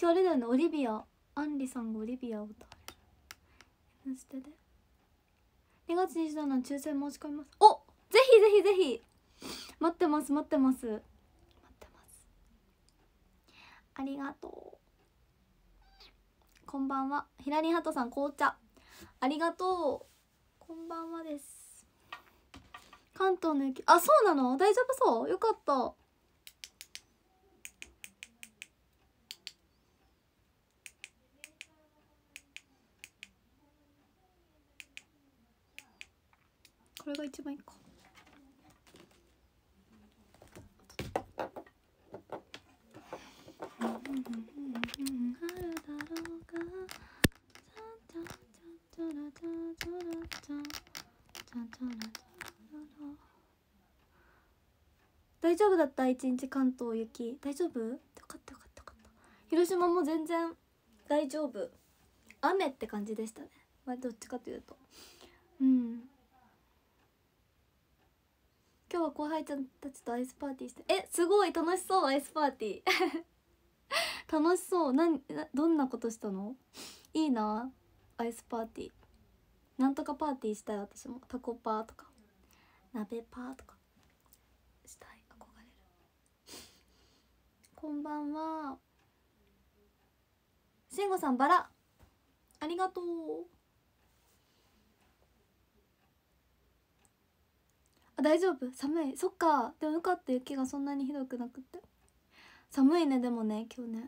今日あれだよねオリビアアンリさんがオリビアを歌われる「ステ」で2月27日抽選申し込みますおぜひぜひぜひ待ってます待ってます待ってますありがとうこんばんはひらりはとさん紅茶ありがとうこんばんはです関東の雪あそうなの大丈夫そうよかったこれが一番いいか「大丈夫だった一日関東雪大丈夫よかったよかったよかった広島も全然大丈夫雨って感じでしたね、まあ、どっちかというとうん今日は後輩ちゃんたちとアイスパーティーしてえすごい楽しそうアイスパーティー 楽しそうなんどんなことしたのいいなアイスパーティーなんとかパーティーしたい私もタコパーとか鍋パーとかしたい憧れるこんばんは慎吾さんバラありがとうあ大丈夫寒いそっかでもよかった雪がそんなにひどくなくて寒いねでもね今日ね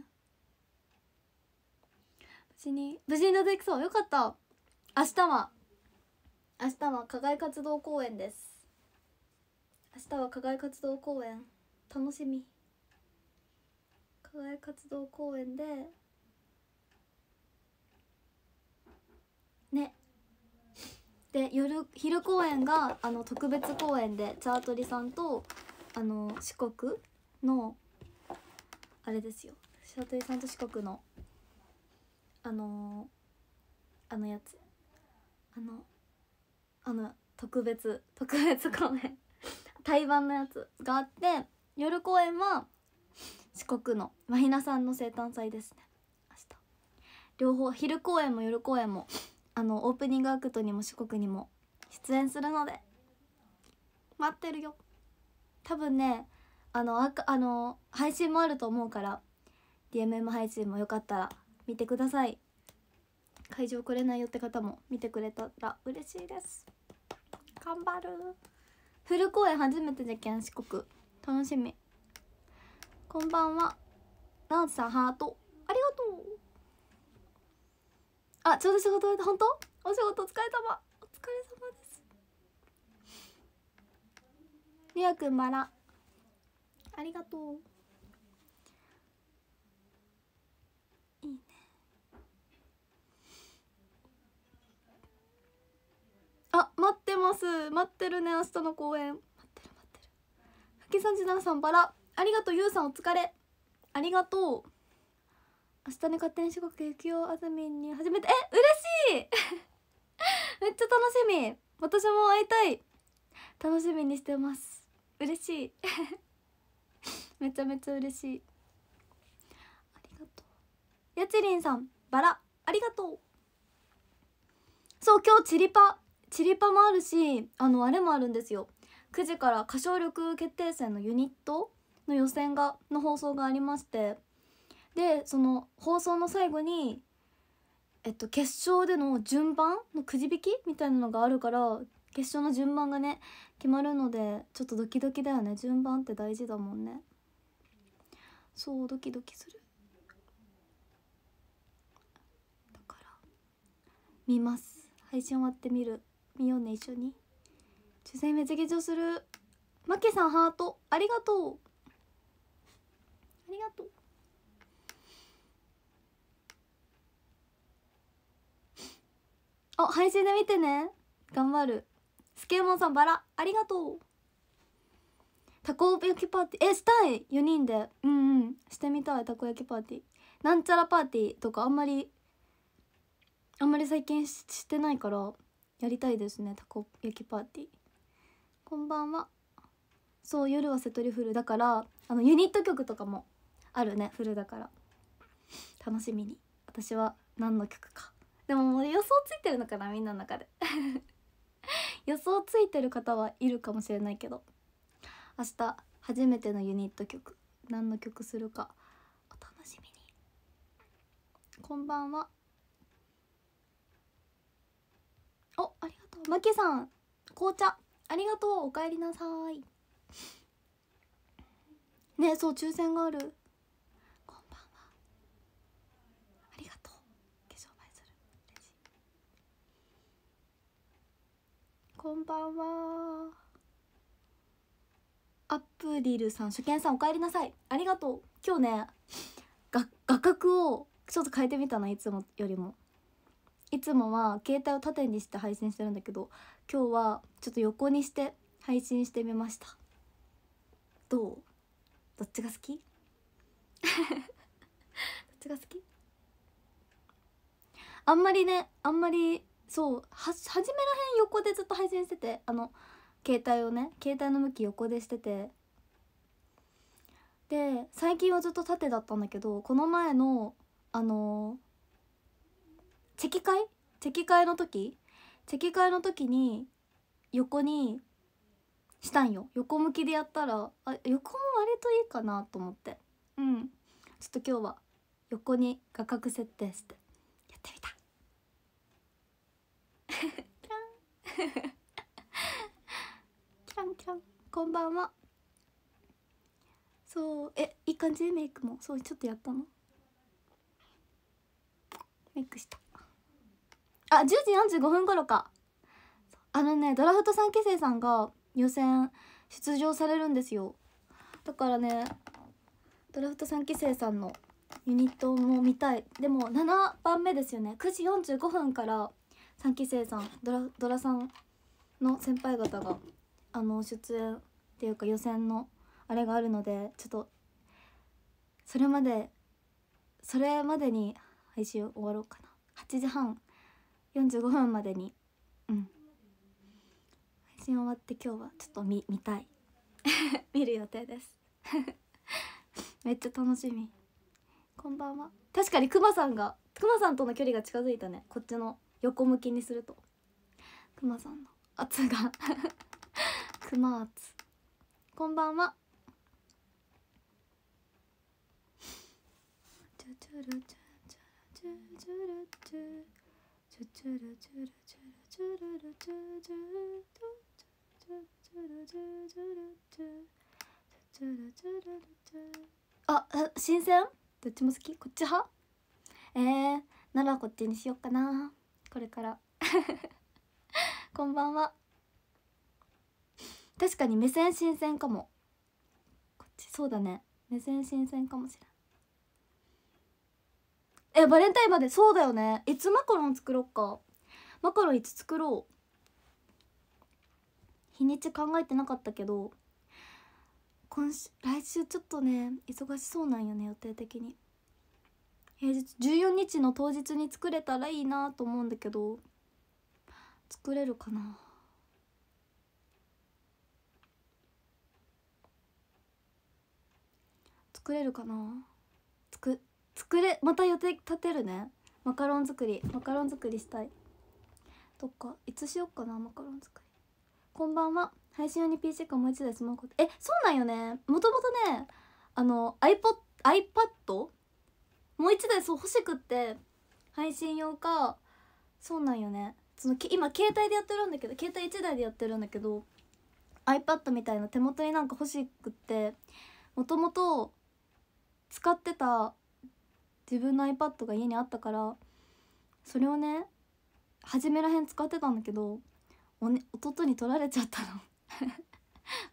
無事に無事に出てきそうよかった明日は明日は課外活動公演です明日は課外活動公演楽しみ課外活動公演でねで夜昼公演があの特別公演でチャートリさんとあの四国のあれですよチャートリさんと四国のあのあのやつあのあの特別特別公演 対バンのやつがあって夜公演は四国のまひなさんの生誕祭ですね明日両方昼公演も夜公演もあのオープニングアクトにも四国にも出演するので待ってるよ多分ねあのああの配信もあると思うから DMM 配信もよかったら見てください会場来れないよって方も見てくれたら嬉しいです頑張るフル公演初めてじゃけん四国楽しみこんばんはなおさんハートありがとうあちょうど仕事本当お仕事お疲れ様お疲れ様ですりゅうくんバラありがとういいねあ待ってます待ってるね明日の公演待ってる待ってるふきさんじなさんバラありがとうゆうさんお疲れありがとう明日に勝手に四国行くよあずみんに初めてえ嬉しい めっちゃ楽しみ私も会いたい楽しみにしてます嬉しい めちゃめちゃ嬉しいありがとうやちりんさんバラありがとうそう今日チリパチリパもあるしあのあれもあるんですよ9時から歌唱力決定戦のユニットの予選がの放送がありましてでその放送の最後に、えっと、決勝での順番のくじ引きみたいなのがあるから決勝の順番がね決まるのでちょっとドキドキだよね順番って大事だもんねそうドキドキするだから見ます配信終わって見る見ようね一緒に抽選めちゃけちゃするマケさんハートありがとうありがとうあ配信で見てね頑張るスケーモンさんバラありがとうたこ焼きパーティーえしたい4人でうんうんしてみたいたこ焼きパーティーなんちゃらパーティーとかあんまりあんまり最近してないからやりたいですねたこ焼きパーティーこんばんはそう夜はセトりフルだからあのユニット曲とかもあるねフルだから楽しみに私は何の曲かでももう予想ついてるのかなみんなの中で 予想ついてる方はいるかもしれないけど明日初めてのユニット曲何の曲するかお楽しみにこんばんはおありがとうまきさん紅茶ありがとうおかえりなさいねそう抽選があるこんばんはアップリルさん初見さんおかえりなさいありがとう今日ねが画角をちょっと変えてみたないつもよりもいつもは携帯を縦にして配信してるんだけど今日はちょっと横にして配信してみましたどうどっちが好き どっちが好きあんまりねあんまりそうは初めらへん横でずっと配信しててあの携帯をね携帯の向き横でしててで最近はずっと縦だったんだけどこの前のあのー、チェキ会チェキ会の時チェキ会の時に横にしたんよ横向きでやったらあ横も割といいかなと思ってうんちょっと今日は横に画角設定してやってみた ちゃんちゃんこんばんはそうえいい感じメイクもそうちょっとやったのメイクしたあ10時45分頃かあのねドラフト3期生さんが予選出場されるんですよだからねドラフト3期生さんのユニットも見たいでも7番目ですよね9時45分から3期生さんドラドラさんの先輩方があの出演っていうか予選のあれがあるのでちょっとそれまでそれまでに配信終わろうかな8時半45分までにうん配信終わって今日はちょっと見見たい 見る予定です めっちゃ楽しみこんばんは確かにくまさんがくまさんとの距離が近づいたねこっちの横向きにするとくまさんの圧がくま 圧こんばんはチュチュルチュチュルチュルチュチュチュルチュルチュルチュルチュチュチュチュチュチュチュチュチュあ新鮮どっちも好きこっち派えー、ならこっちにしよっかなこれから こんばんは確かに目線新鮮かもこっちそうだね目線新鮮かもしれんえバレンタインまでそうだよねいつマカロン作ろっかマカロンいつ作ろう日にち考えてなかったけど今週来週ちょっとね忙しそうなんよね予定的に平日14日の当日に作れたらいいなと思うんだけど作れるかな作れるかな作作れまた予定立てるねマカロン作りマカロン作りしたいどっかいつしよっかなマカロン作りこんばんは配信用に PC かもう一台スマホえそうなんよねもともとねあの iPod iPad もう一台そう欲しくって配信用かそうなんよねその今携帯でやってるんだけど携帯1台でやってるんだけど iPad みたいな手元になんか欲しくってもともと使ってた自分の iPad が家にあったからそれをね初めらへん使ってたんだけどお、ね、弟に取られちゃったの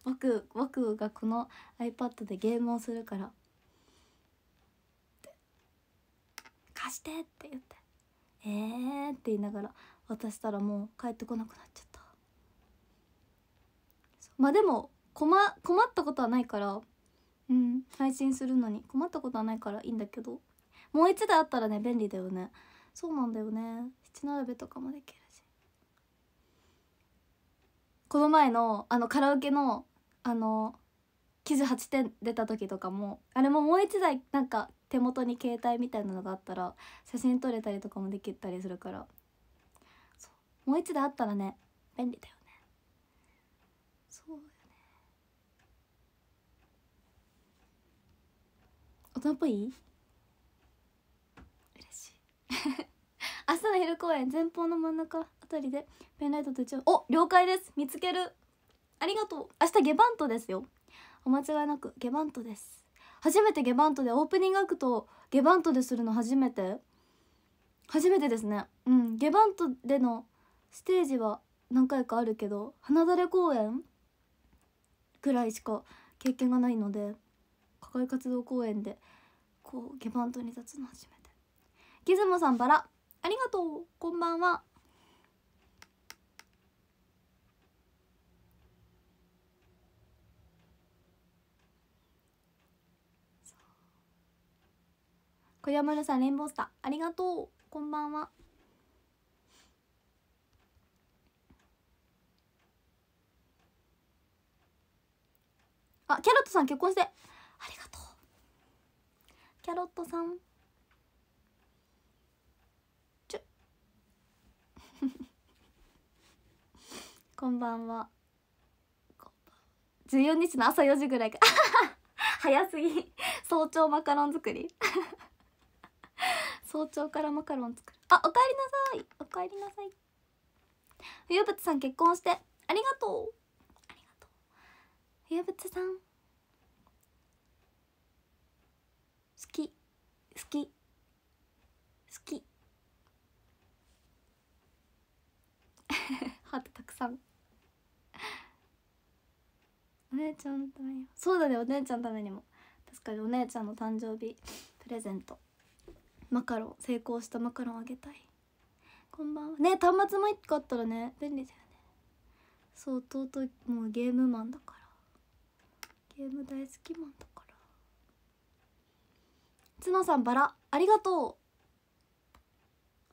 僕僕 がこの iPad でゲームをするから貸してって言ってえーって言いながら渡したらもう帰ってこなくなっちゃったまあでも困困ったことはないからうん配信するのに困ったことはないからいいんだけどもう一台あったらね便利だよねそうなんだよね七並べとかもできるしこの前のあのカラオケのあの98点出た時とかもあれももう1台なんか手元に携帯みたいなのがあったら写真撮れたりとかもできたりするからもう一台あったらね便利だよねそうよね大人っぽい嬉しい明日 の昼公演前方の真ん中あたりでペンライトと一応お了解です見つけるありがとう明日ゲバントですよお間違いなくゲバントです初めてゲバントでオープニングアクトをゲバントでするの初めて初めてですねうんゲバントでのステージは何回かあるけど花だれ公演くらいしか経験がないので課外活動公演でこうゲバントに立つの初めてギズモさんバラありがとうこんばんは小山村さんレインボースターありがとうこんばんはあキャロットさん結婚してありがとうキャロットさんちょ こんばんは14日の朝4時ぐらいか 早すぎ早朝マカロン作り 早朝からマカロン作るあおかえりなさいおかえりなさい冬物さん結婚してありがとうありがとう冬物さん好き好き好き ハートたくさんお姉ちゃんのためにそうだねお姉ちゃんのためにも確かにお姉ちゃんの誕生日プレゼントマカロン成功したマカロンあげたいこんばんはね端末も1個あったらね便利だよねそう弟もうゲームマンだからゲーム大好きマンだから角さんバラありがと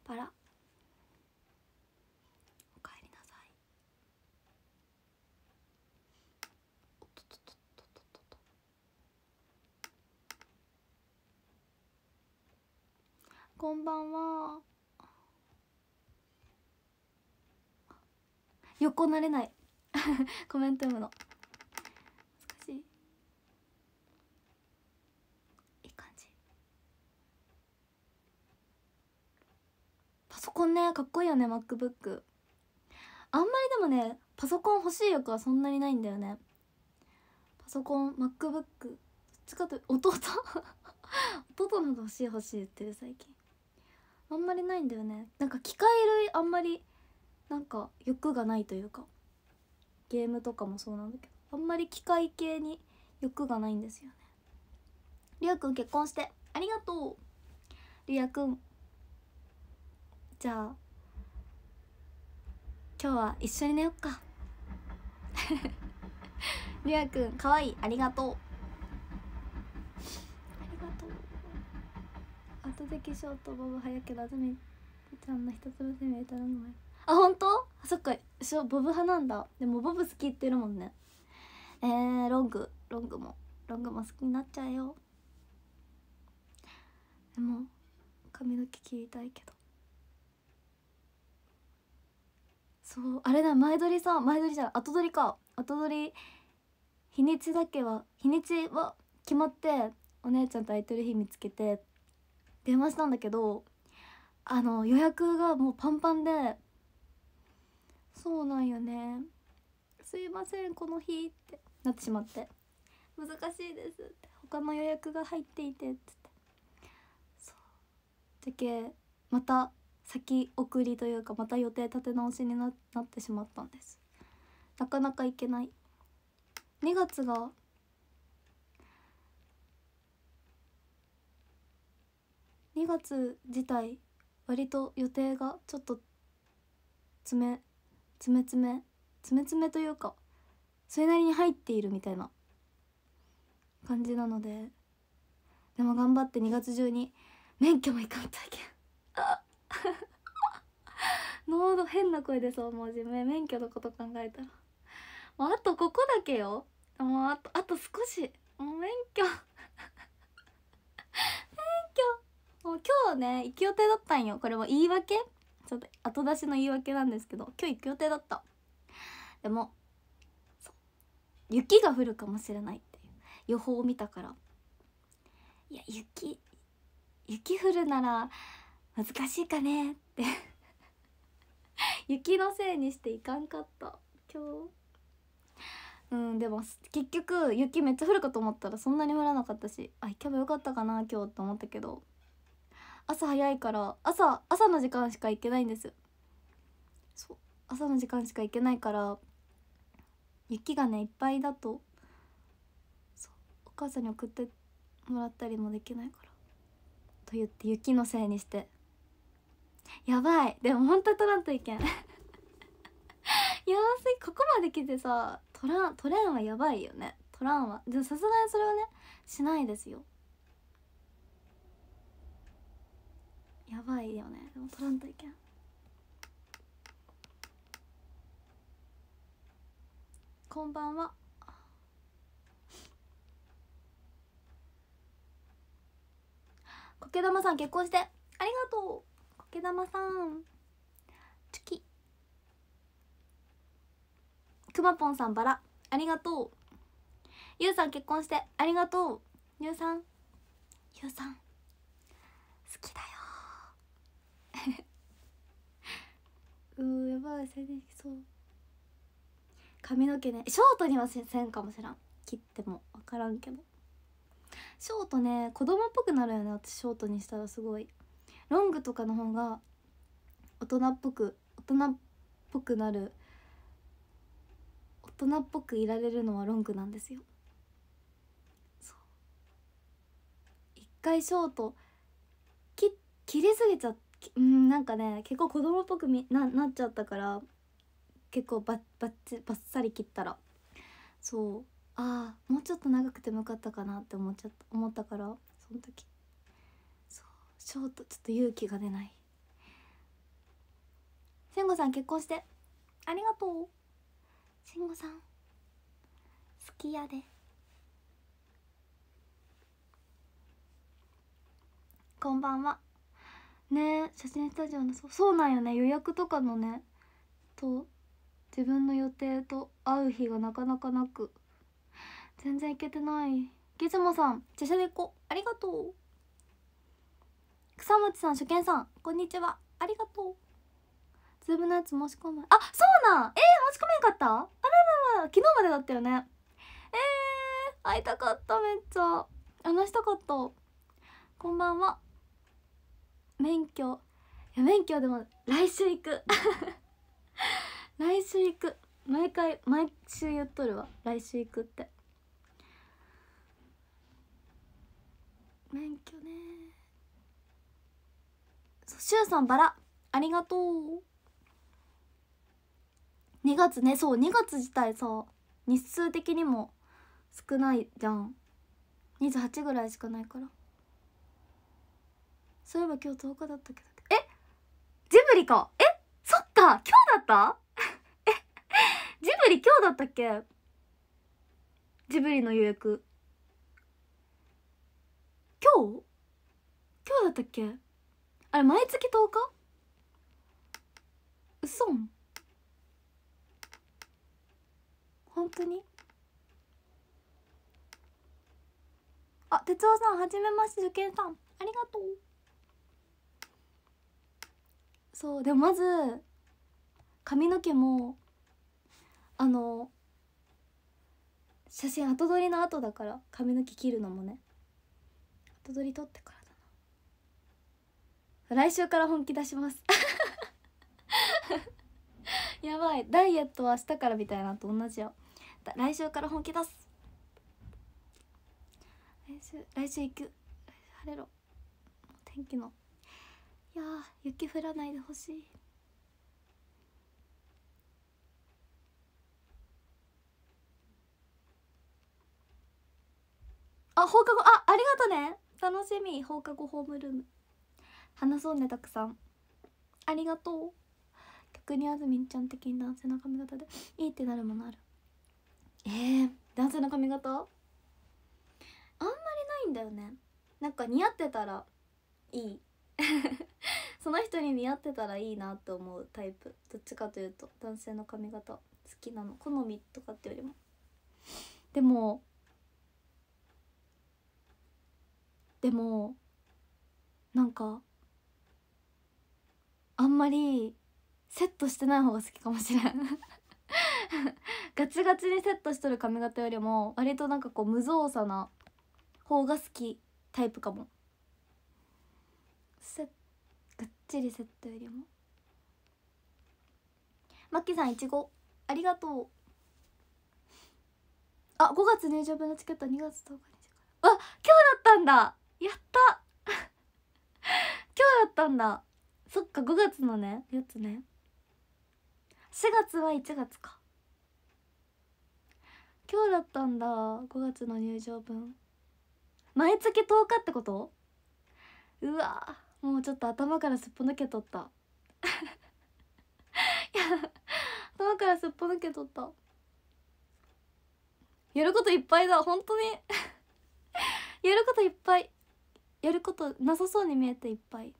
うバラこんばんは横なれない コメント読むの難しいいい感じパソコンねかっこいいよね MacBook あんまりでもねパソコン欲しい欲はそんなにないんだよねパソコン MacBook どっちかと弟 弟の方が欲しい欲しいって最近あんまりないんだよねなんか機械類あんまりなんか欲がないというかゲームとかもそうなんだけどあんまり機械系に欲がないんですよねりゅうくん結婚してありがとうりゅうやくんじゃあ今日は一緒に寝よっかりゅうやくんかわいいありがとう後で化粧とボブ早いけどあずみちゃんの一粒攻めたの前あ本当あそっかしょボブ派なんだでもボブ好き言ってるもんねえー、ロングロングもロングも好きになっちゃうよでも髪の毛切りたいけどそうあれだ前撮りさ前撮りじゃん後撮りか後撮り日にちだけは日にちは決まってお姉ちゃんと空いてる日見つけて電話したんだけどあの予約がもうパンパンでそうなんよねすいませんこの日ってなってしまって難しいですって他の予約が入っていてっつってそうだけまた先送りというかまた予定立て直しになってしまったんですなかなか行けない2月が2月自体割と予定がちょっと詰め詰め詰め詰め詰めというかそれなりに入っているみたいな感じなのででも頑張って2月中に免許も行かんといけん濃度変な声でそうもう自分免許のこと考えたらもうあとここだけよもうあとあと少しもう免許そう今日ね行く予定だったんよこれも言い訳ちょっと後出しの言い訳なんですけど今日行く予定だったでも雪が降るかもしれないっていう予報を見たからいや雪雪降るなら難しいかねって 雪のせいにしていかんかった今日うんでも結局雪めっちゃ降るかと思ったらそんなに降らなかったしあ行けばよかったかな今日って思ったけど朝早いから朝朝の時間しか行けないんですそう朝の時間しか行けないから雪がねいっぱいだとお母さんに送ってもらったりもできないからと言って雪のせいにしてやばいでも本当に取らんといけん やばすぎここまで来てさ取らん取れんはやばいよね取らんはでさすがにそれはねしないですよやばいよねでも取らんといけんこんばんはこけだまさん結婚してありがとうこけだまさんチキくまぽんさんバラありがとうゆうさん結婚してありがとうゆうさんゆうさん好きだよ うんやばい静電そう髪の毛ねショートにはせんかもしらん切っても分からんけどショートね子供っぽくなるよね私ショートにしたらすごいロングとかの方が大人っぽく大人っぽくなる大人っぽくいられるのはロングなんですよ一回ショート切切りすぎちゃっうんなんかね結構子供っぽくみななっちゃったから結構バッバッチバッサリ切ったらそうああもうちょっと長くてもよかったかなって思っちゃった思ったからその時そうショートちょっと勇気が出ない千吾さん結婚してありがとう慎吾さん好きやでこんばんはね写真スタジオのそうそうなんよね予約とかのねと自分の予定と会う日がなかなかなく全然行けてないギズモさん自社で行こうありがとう草餅さん初見さんこんにちはありがとうズームのやつ申し込むあそうなんえー、申し込めんかったあららら昨日までだったよねえー、会いたかっためっちゃ話したかったこんばんは免許いや免許でも来週行く 来週行く毎回毎週言っとるわ来週行くって免許ねそうしゅうさんバラありがとう2月ねそう2月自体さ日数的にも少ないじゃん28ぐらいしかないからそういえば今日10日だったけどえジブリかえそっか今日だった えジブリ今日だったっけジブリの予約今日今日だったっけあれ毎月10日うそん本当にあ、哲夫さん、はじめまして、受験さん。ありがとう。そうでもまず髪の毛もあの写真後撮りの後だから髪の毛切るのもね後撮り撮ってからだな来週から本気出します やばいダイエットは明日からみたいなと同じよ来週から本気出す来週来週行く晴れろ天気のいや雪降らないでほしいあ放課後あありがとね楽しみ放課後ホームルーム話そうねたくさんありがとう逆にあずみんちゃん的に男性の髪型でいいってなるものあるえー、男性の髪型あんまりないんだよねなんか似合ってたらいい その人に似合ってたらいいなって思うタイプどっちかというと男性の髪型好きなの好みとかってよりもでもでもなんかあんまりセットしてない方が好きかもしれん ガチガチにセットしとる髪型よりも割となんかこう無造作な方が好きタイプかもチリセットよりもマッキーさんいちごありがとうあ5月入場分のチケット2月10日にあ今日だったんだやった 今日だったんだそっか5月のねやつね4月は1月か今日だったんだ5月の入場分毎月10日ってことうわもうちょっと頭からすっぽ抜けとった 頭からすっぽ抜けとったやることいっぱいだ本当に やることいっぱいやることなさそうに見えていっぱい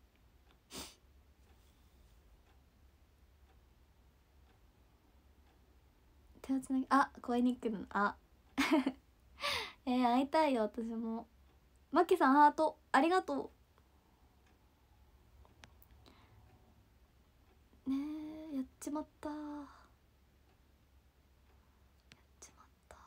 手をつなあ声に来るのあ えー、会いたいよ私もマキさんハートありがとうねえやっちまったやっちまった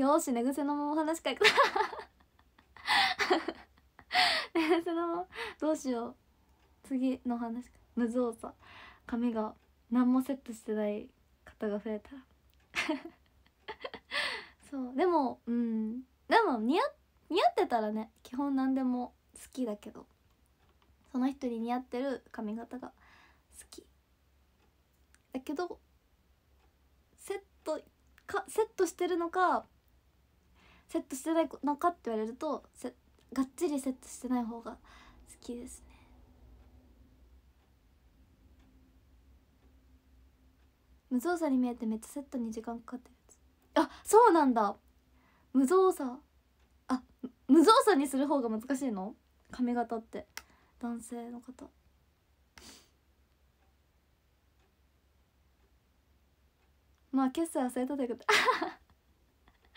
よし寝癖のお話しかい 寝癖のどうしよう次の話か無造作髪が何もセットしてない方が増えたらそうでもうんでも似合似合ってたらね基本何でも好きだけどその人に似合ってる髪型が好きだけどセットかセットしてるのかセットしてないのかって言われるとせがっちりセットしてない方が好きですね無造作に見えてめっちゃセットに時間かかってるあそうなんだ無造作あ無造作にする方が難しいの髪型って男性の方まあ決済忘れたということ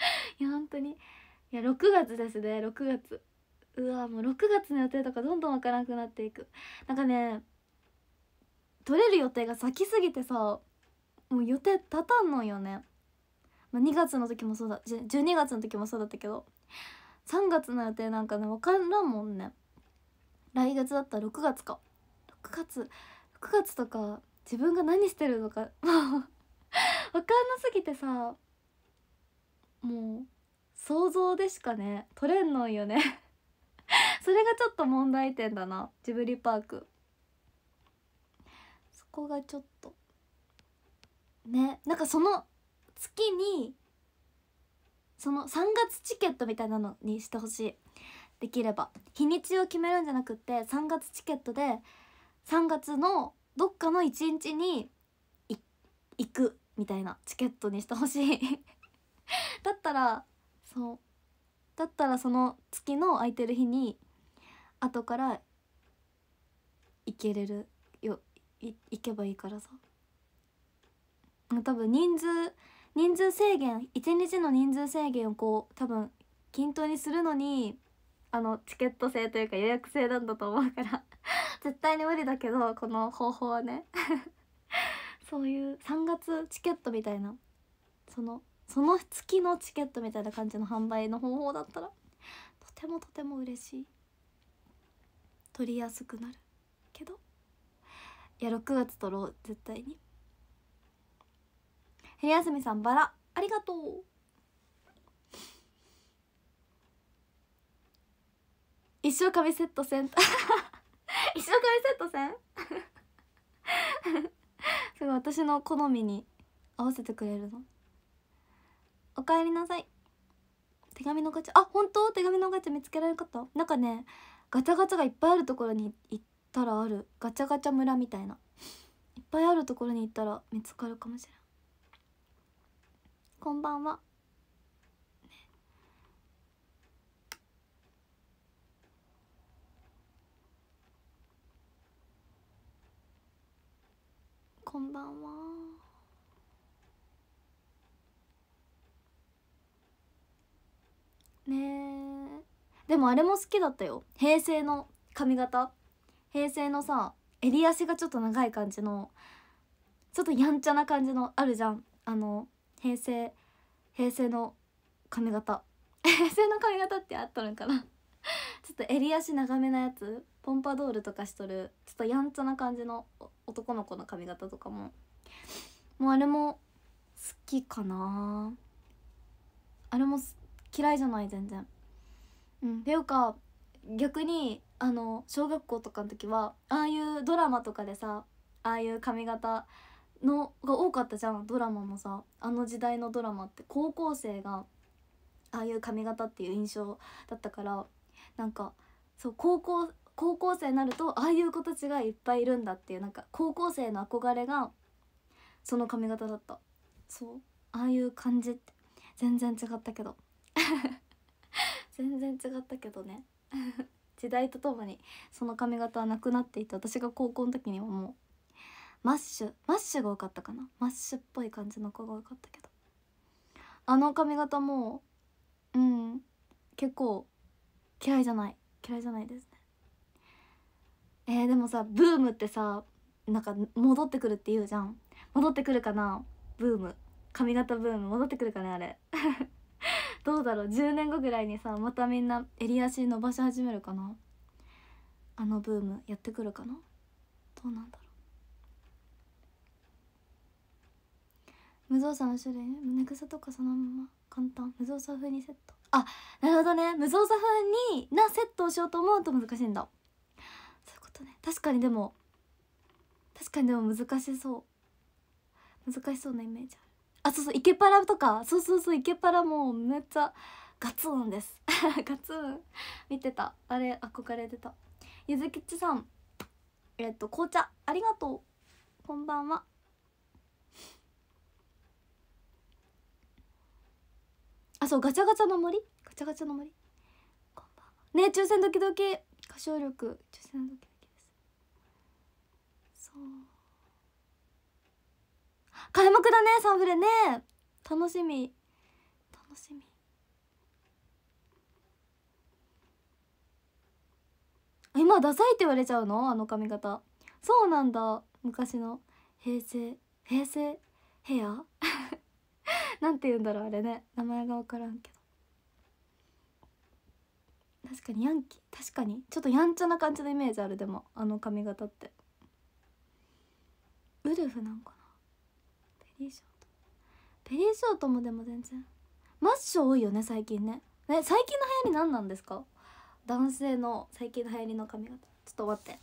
いや本当にいや6月ですね6月うわもう6月の予定とかどんどん分からなくなっていくなんかね取れる予定が先すぎてさもう予定立たんのよねまあ、2月の時もそうだ12月の時もそうだったけど3月の予定なんかね分からんもんね来月だったら6月か6月6月とか自分が何してるのか分 かんなすぎてさもう想像でしかね取れんのんよね それがちょっと問題点だなジブリパークそこがちょっとねなんかその月にその3月チケットみたいなのにしてほしいできれば日にちを決めるんじゃなくって3月チケットで3月のどっかの1日に行くみたいなチケットにしてほしい だったらそうだったらその月の空いてる日に後から行けれるよ行けばいいからさ多分人数人数制限1日の人数制限をこう多分均等にするのにあのチケット制というか予約制なんだと思うから 絶対に無理だけどこの方法はね そういう3月チケットみたいなそのその月のチケットみたいな感じの販売の方法だったらとてもとても嬉しい取りやすくなるけどいや6月取ろう絶対に。昼休みさんバラありがとう一生紙セット戦 一生紙セット戦 すごい私の好みに合わせてくれるのおかえりなさい手紙のガチャあ本当手紙のガチャ見つけられるかとなんかねガチャガチャがいっぱいあるところに行ったらあるガチャガチャ村みたいないっぱいあるところに行ったら見つかるかもしれないこんばんは、こんばんはねでもあれも好きだったよ平成の髪型平成のさ襟足がちょっと長い感じのちょっとやんちゃな感じのあるじゃんあの平成平成の髪型 平成の髪型ってあったのかな ちょっと襟足長めなやつポンパドールとかしとるちょっとやんちゃな感じの男の子の髪型とかももうあれも好きかなあれも嫌いじゃない全然うんっていうか逆にあの小学校とかの時はああいうドラマとかでさああいう髪型のが多かったじゃんドラマもさあの時代のドラマって高校生がああいう髪型っていう印象だったからなんかそう高校高校生になるとああいう子たちがいっぱいいるんだっていうなんか高校生の憧れがその髪型だったそうああいう感じって全然違ったけど 全然違ったけどね 時代とともにその髪型はなくなっていて私が高校の時にはもうマッシュマッシュが多かったかなマッシュっぽい感じの子が多かったけどあの髪型もうん結構嫌いじゃない嫌いじゃないですねえー、でもさブームってさなんか戻ってくるって言うじゃん戻ってくるかなブーム髪型ブーム戻ってくるかねあれ どうだろう10年後ぐらいにさまたみんな襟足伸ばし始めるかなあのブームやってくるかなどうなんだ無造作の種類胸ぐとかそのまま簡単無造作風にセットあなるほどね無造作風になセットをしようと思うと難しいんだそういうことね確かにでも確かにでも難しそう難しそうなイメージあるあそうそうイケパラとかそうそうそうイケパラもうめっちゃガツンです ガツン見てたあれ憧れてたゆずきちさんえっと紅茶ありがとうこんばんはあそうガチャガチャの森ガチャガチャの森こんばんはね抽選時々歌唱力抽選時キですそう開幕だねサンフレね楽しみ楽しみ今ダサいって言われちゃうのあの髪型そうなんだ昔の平成平成ヘアなんて言うんだろうあれね名前が分からんけど確かにヤンキー確かにちょっとやんちゃな感じのイメージあるでもあの髪型ってウルフなんかなペリーショートペリーショートもでも全然マッシュ多いよね最近ねね最近の流行り何なんですか男性の最近の流行りの髪型ちょっと待って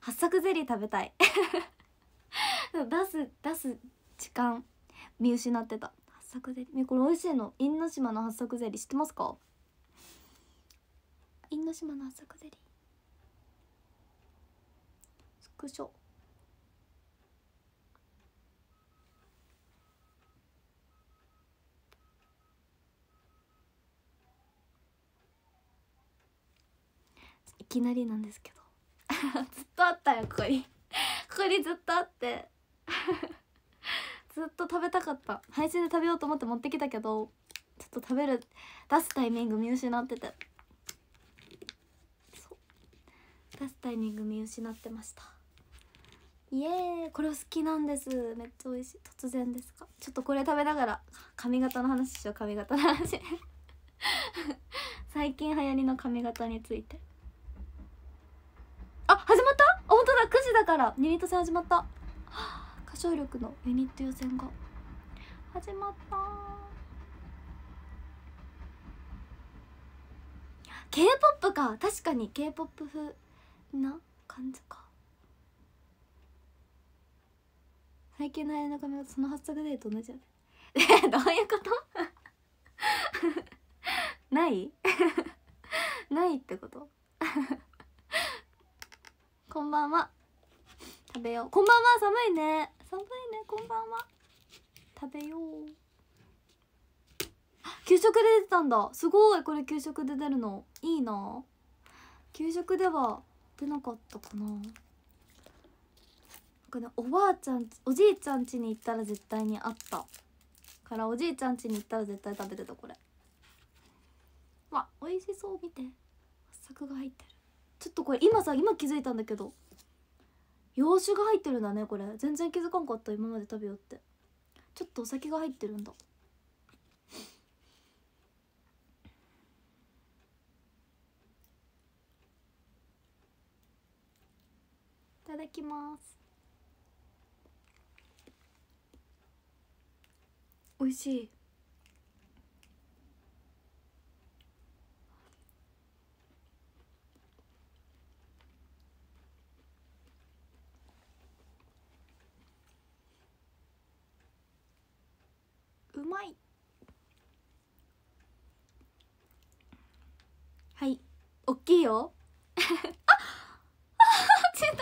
八作ゼリー食べたい 出す出す時間見失ってた作ゼリーこれ美味しいの因島の八作ゼリー知ってますか因島の八作ゼリースクショいきなりなんですけど ずっとあったよここに ここにずっとあってずっと食べたかった配信で食べようと思って持ってきたけどちょっと食べる出すタイミング見失っててそう出すタイミング見失ってましたイエーイこれ好きなんですめっちゃ美味しい突然ですかちょっとこれ食べながら髪型の話しよう髪型の話 最近流行りの髪型についてあ始まった本当だ9時だからユニット戦始まった張力のユニット予選が始まったー k p o p か確かに k p o p 風な感じか最近のあれの髪型その発作デート同じやでえ どういうこと ない ないってことこんばんは食べようこんばんは寒いね寒いねこんばんは食べよう給食で出てたんだすごいこれ給食で出るのいいな給食では出なかったかななんかねおばあちゃんおじいちゃん家に行ったら絶対にあったからおじいちゃん家に行ったら絶対食べてたこれわ美味しそう見てサクが入ってるちょっとこれ今さ今気づいたんだけど洋酒が入ってるんだねこれ全然気づかんかった今まで食べようってちょっとお酒が入ってるんだいただきます美味しいうまいはいおっきいよ あっあっあいやー悲しい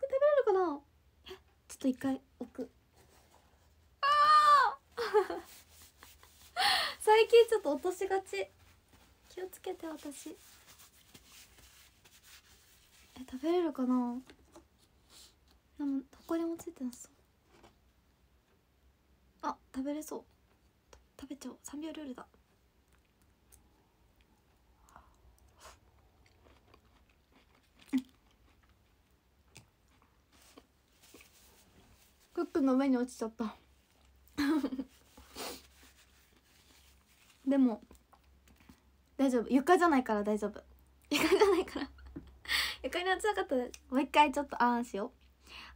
食べれるかなえちょっと一回置くああ 最近ちょっと落としがち気をつけて私え食べれるかなでもどこにもついてなそうあ食べれそう食べちゃおう3秒ルールだクックの上に落ちちゃった でも大丈夫床じゃないから大丈夫床じゃないから床に落ちなかったもう一回ちょっとあんしよう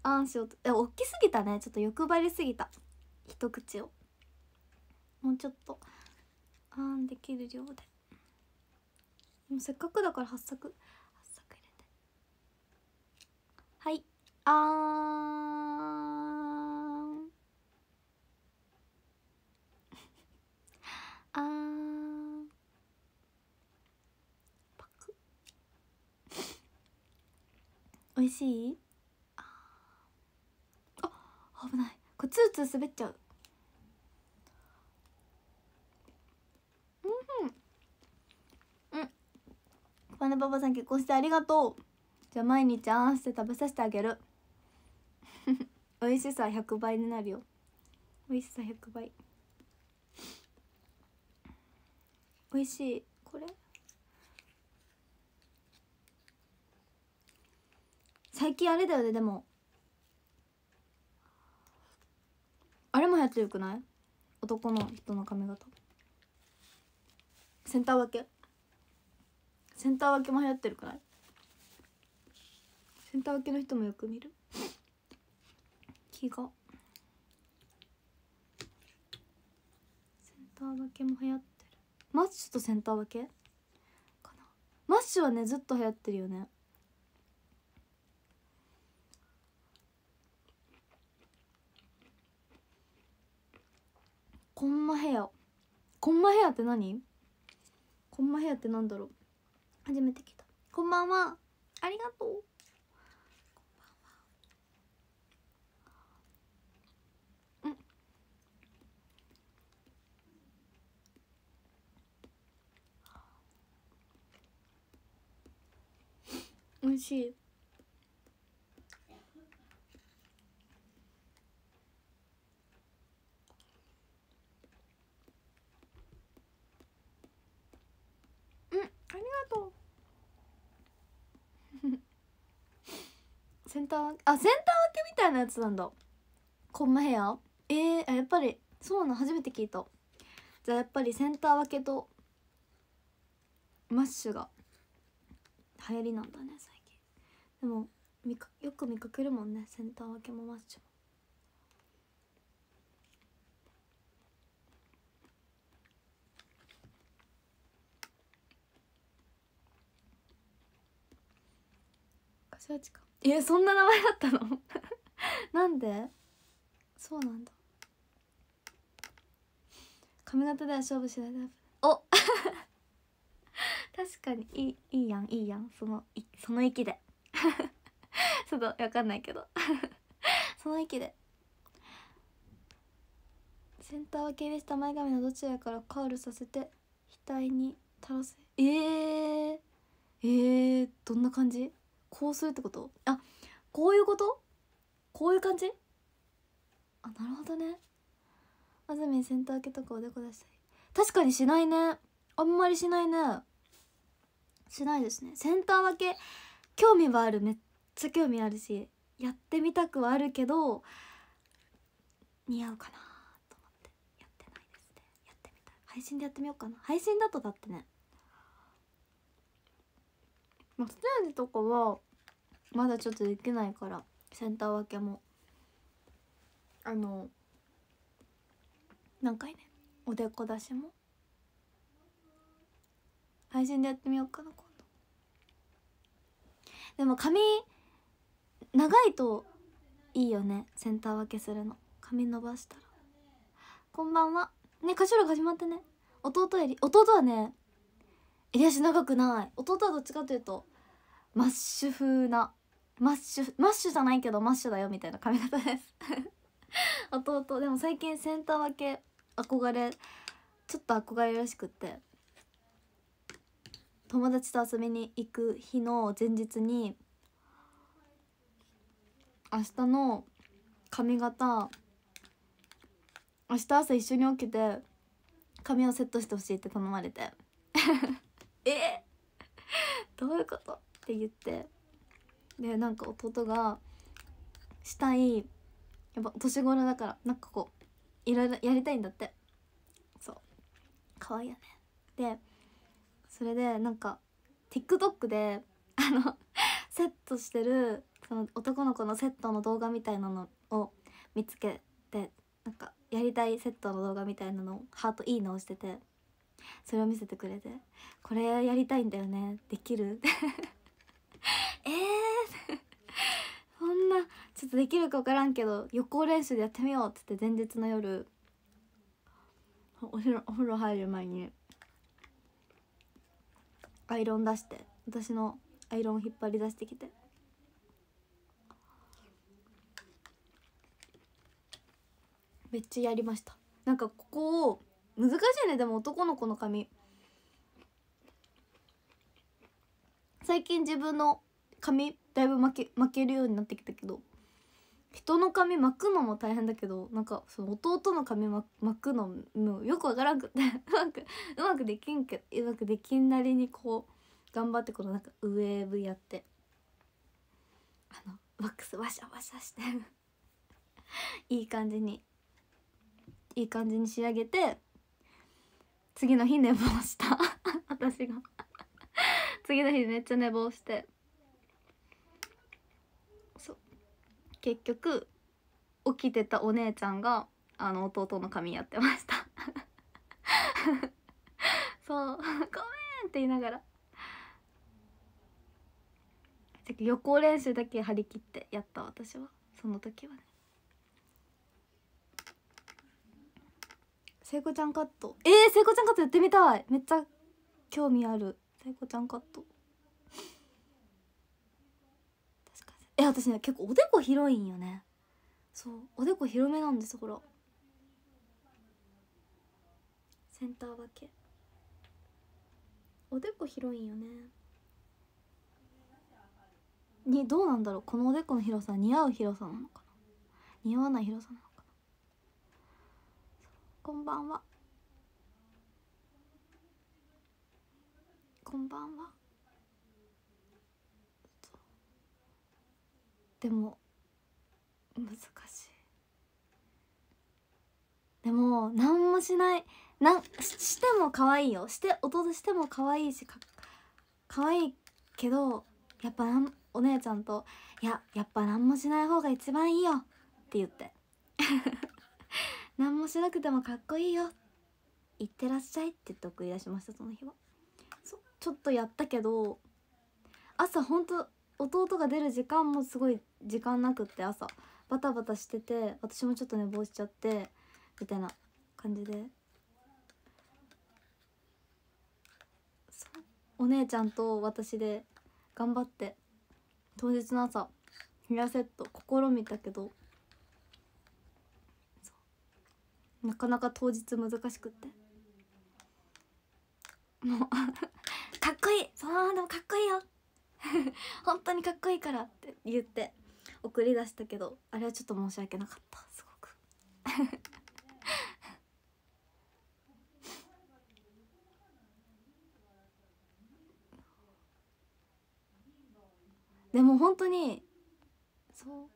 あんしようとえ大きすぎたねちょっと欲張りすぎた一口をもうちょっとあんできる量ででもせっかくだから8作8作入れてはいあん あんパクおいしいあ危ないこれツーツー滑っちゃうパネパパさん結婚してありがとうじゃあ毎日あんして食べさせてあげる 美味しさ100倍になるよ美味しさ100倍美味しいこれ最近あれだよねでもあれもや行ってよくない男の人の髪型センター分けセンター分けも流行ってるくらいセンター分けの人もよく見る気がセンター分けも流行ってるマッシュとセンター分けかなマッシュはねずっと流行ってるよねコンマヘアコンマヘアって何コンマヘアってなんだろう初めて来たこんばんはありがとうこんんんばはう美味しいセンターあセンター分けみたいなやつなんだこんなヘアえー、やっぱりそうなの初めて聞いたじゃあやっぱりセンター分けとマッシュが流行りなんだね最近でもよく見かけるもんねセンター分けもマッシュも柏地かえそんな名前だったの なんでそうなんだ髪型では勝負しないでお 確かにいいいいやんいいやんそのいその域で ちょっと分かんないけどその域でセンターを警備した前髪のどちらからカールさせて額に垂らせえー、えー、どんな感じこうするってことあこういうことこういう感じあなるほどね安住センター毛とかおでこ出したり確かにしないねあんまりしないねしないですねセンター分け興味はあるめっちゃ興味あるしやってみたくはあるけど似合うかなと思ってやってないですねやってみたい配信でやってみようかな配信だとだってねマスタージとかはまだちょっとできないからセンター分けもあの何回ねおでこ出しも配信でやってみようかな今度でも髪長いといいよねセンター分けするの髪伸ばしたらこんばんはね歌唱力始まってね弟より弟はね襟足長くない弟はどっちかというとマッシュ風なマッシュマッシュじゃないけどマッシュだよみたいな髪型です 弟でも最近センター分け憧れちょっと憧れらしくって友達と遊びに行く日の前日に明日の髪型明日朝一緒に起きて髪をセットしてほしいって頼まれて えどういうことって言ってでなんか弟がしたいやっぱ年頃だからなんかこういろいろやりたいんだってそう可愛いよねでそれでなんか TikTok であの セットしてるその男の子のセットの動画みたいなのを見つけてなんかやりたいセットの動画みたいなのをハートいいのをしててそれを見せてくれて「これやりたいんだよねできる?」ってええー、そんなちょっとできるか分からんけど予行練習でやってみようっつって前日の夜お風呂お風呂入る前にアイロン出して私のアイロン引っ張り出してきてめっちゃやりましたなんかここを難しいねでも男の子の髪最近自分の髪だいぶ巻け巻けるようになってきたけど人の髪巻くのも大変だけどなんかその弟の髪巻くのもよくわからんくてうまくうまくできんけうまくできんなりにこう頑張ってこのなんかウェーブやってあのワックスワシャワシャして いい感じにいい感じに仕上げて次の日寝坊した 私が次の日めっちゃ寝坊して。結局起きてたお姉ちゃんがあの弟の髪やってました そう「ごめん!」って言いながら予行練習だけ張り切ってやった私はその時はね聖子ちゃんカットえー、聖子ちゃんカットやってみたいめっちゃ興味ある聖子ちゃんカットえ私ね結構おでこ広いんよねそうおでこ広めなんですほらセンター分けおでこ広いんよねにどうなんだろうこのおでこの広さ似合う広さなのかな似合わない広さなのかなこんばんはこんばんはでも難しいでも何もしないなんしても可愛いよして弟しても可愛いしか可愛いけどやっぱなんお姉ちゃんと「いややっぱ何もしない方が一番いいよ」って言って 何もしなくてもかっこいいよいってらっしゃいって言って送り出しましたその日はちょっとやったけど朝ほんと弟が出る時間もすごい時間なくって朝バタバタしてて私もちょっと寝坊しちゃってみたいな感じでお姉ちゃんと私で頑張って当日の朝ヘアセット試みたけどなかなか当日難しくってもう かっこいいそのままでもかっこいいよ 本当にかっこいいからって言って送り出したけどあれはちょっと申し訳なかったすごくでも本当にそう本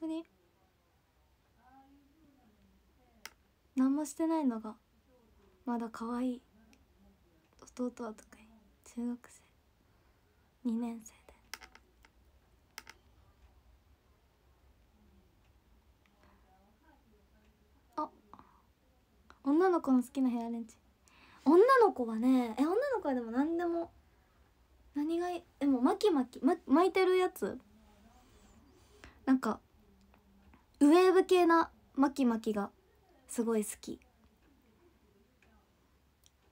当に何もしてないのがまだ可愛い弟はとか中学生2年生女の子の好きなヘアアレンジ女の子はねえ女の子はでも何でも何がいでも巻き巻き、ま、巻いてるやつなんかウェーブ系な巻き巻きがすごい好き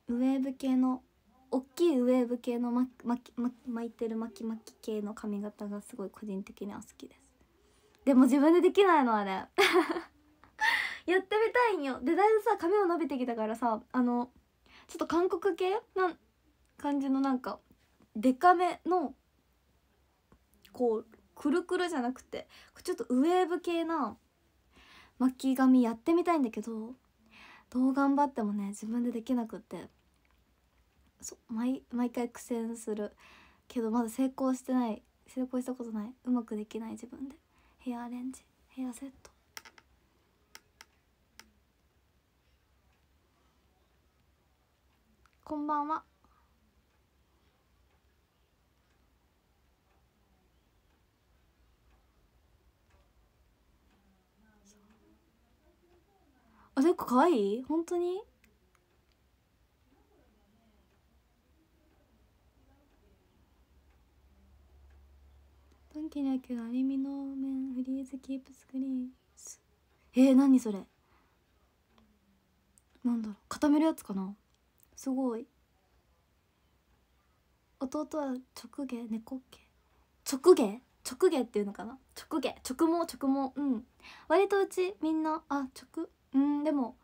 ウェーブ系の大きいウェーブ系の巻巻巻巻いてる巻き巻き系の髪型がすごい個人的には好きですでも自分でできないのはねやってみたいんよでだいぶさ髪を伸びてきたからさあのちょっと韓国系な感じのなんかデカめのこうくるくるじゃなくてちょっとウェーブ系な巻き髪やってみたいんだけどどう頑張ってもね自分でできなくってそう毎毎回苦戦するけどまだ成功してない成功したことないうまくできない自分でヘアアレンジヘアセットこんばんはあでっ可愛い本当にドンキにあけるアニメの面フリーズキープスクリーンえー、何それなんだろう固めるやつかなすごい弟は直芸猫系直芸直芸っていうのかな直芸直毛直毛うん割とうちみんなあ直うんでも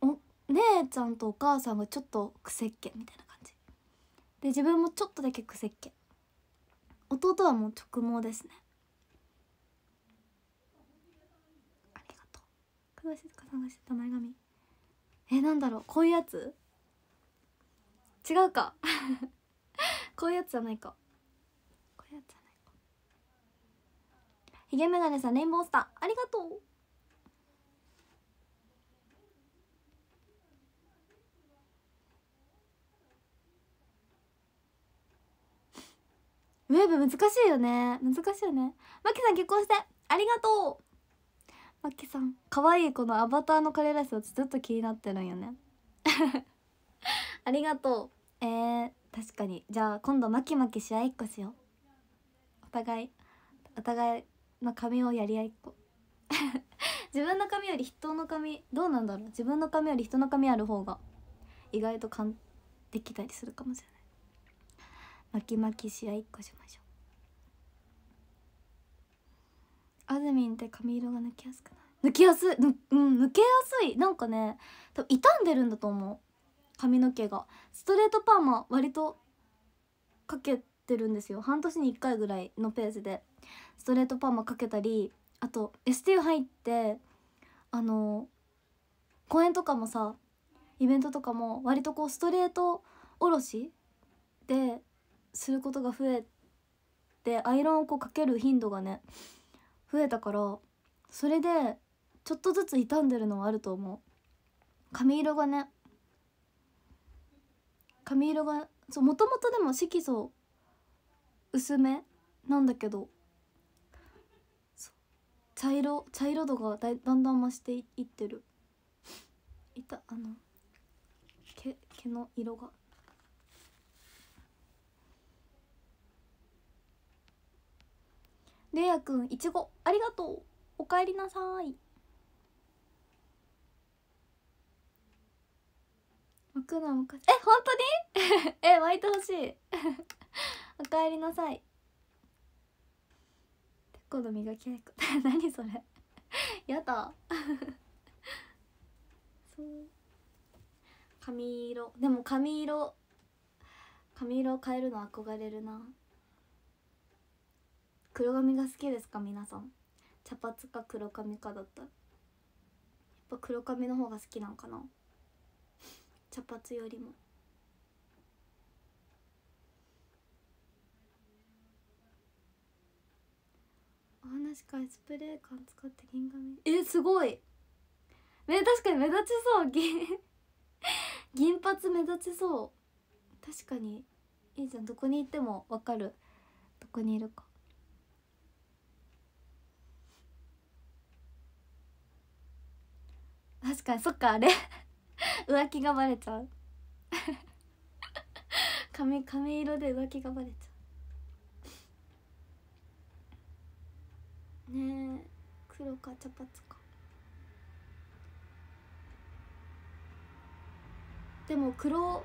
お姉ちゃんとお母さんがちょっとせっけみたいな感じで自分もちょっとだけせっけ弟はもう直毛ですねありがとう黒藤静香さんが知った前髪えなんだろうこういうやつ違うかこういうやつじゃないかこういうやつじゃないかひげメガネさんレインボースターありがとうウェーブ難しいよね難しいよねマキさん結婚してありがとうマキさん可愛いこのアバターのカレーライスをずっと気になってるんよね ありがとうえー、確かにじゃあ今度巻き巻き試合1個しようお互いお互いの髪をやり合いっこ 自分の髪より人の髪どうなんだろう自分の髪より人の髪ある方が意外とかんできたりするかもしれない巻き巻き試合1個しましょうあずみんって髪色が抜きやすくない抜きやすいうん抜けやすいなんかね多分傷んでるんだと思う髪の毛がストレートパーマ割とかけてるんですよ半年に1回ぐらいのペースでストレートパーマかけたりあと STU 入ってあの公演とかもさイベントとかも割とこうストレートおろしですることが増えてアイロンをこうかける頻度がね増えたからそれでちょっとずつ傷んでるのはあると思う髪色がね髪色がそうもともとでも色素薄めなんだけど茶色茶色度がだだんだん増していってるいたあの毛毛の色が。レイヤくんいちごありがとうおかえりなさい置くのおかえ本当に え巻いてほしい おかえりなさいてこの磨き合いこ何それ やだそう髪色でも髪色髪色を変えるの憧れるな黒髪が好きですか皆さん茶髪か黒髪かだったやっぱ黒髪の方が好きなんかな茶髪よりも。お話会スプレー缶使って銀紙えすごいね確かに目立ちそう銀 銀髪目立ちそう確かにいいじゃんどこに行っても分かるどこにいるか確かにそっかあれ浮気がバレちゃう 髪髪色で浮気がバレちゃうねえ黒か茶髪かでも黒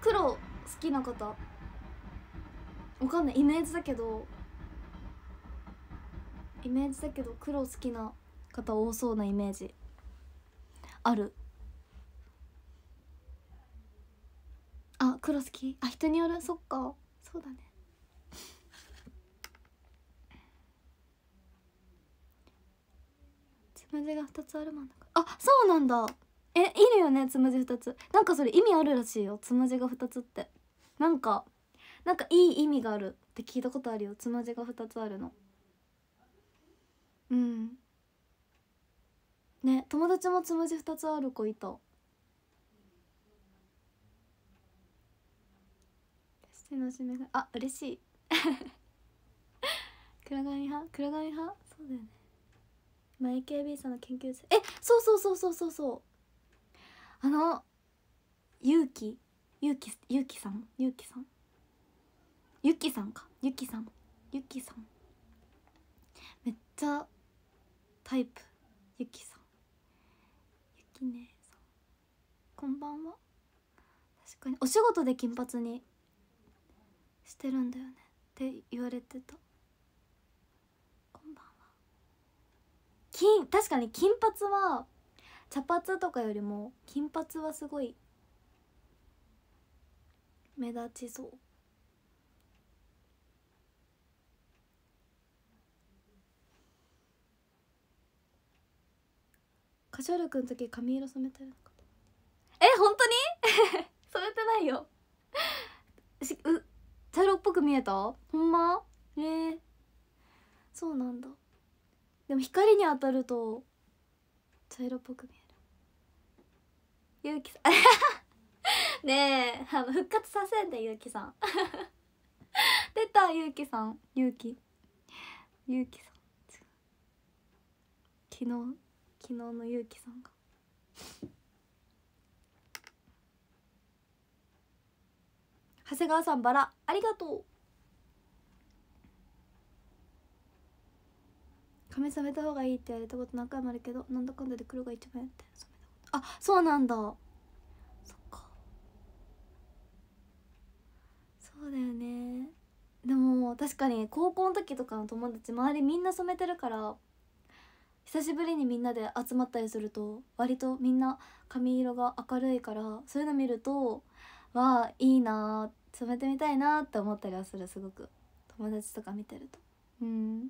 黒好きな方わかんないイメージだけどイメージだけど黒好きな方多そうなイメージあるあ黒好きあ人によるそっかそうだねつむじが2つあるもんだからあそうなんだえいるよねつむじ2つなんかそれ意味あるらしいよつむじが2つってなんかなんかいい意味があるって聞いたことあるよつむじが2つあるのうんね友達もつむじ2つある子いたての締めがあ嬉しい 黒髪派黒髪派そうだよね今 AKB さんの研究生えそうそうそうそうそうそうあのゆうきゆうきゆうきさんゆうきさんゆきさんかゆきさんゆきさんめっちゃタイプゆきさんきねさんこんばんは確かにお仕事で金髪にしてるんだよねって言われてたこんばんは金確かに金髪は茶髪とかよりも金髪はすごい目立ちそうカジュアルくん時髪色染めてるのかえ本当に 染めてないよしう茶色っぽく見えたほんまえー、そうなんだでも光に当たると茶色っぽく見えるゆうきさん ねえあの復活させんでゆうきさん 出たゆうきさんゆうきゆうきさん昨日昨日のゆうきさんが。長谷川さんバラありがとう髪染めた方がいいって言われたこと何回もあるけどなんだかんだで黒が一番やって染めたことあそうなんだそっかそうだよねでも確かに高校の時とかの友達周りみんな染めてるから久しぶりにみんなで集まったりすると割とみんな髪色が明るいからそういうの見るとわあいいな染めてみたいなって思ったりはするすごく友達とか見てるとうん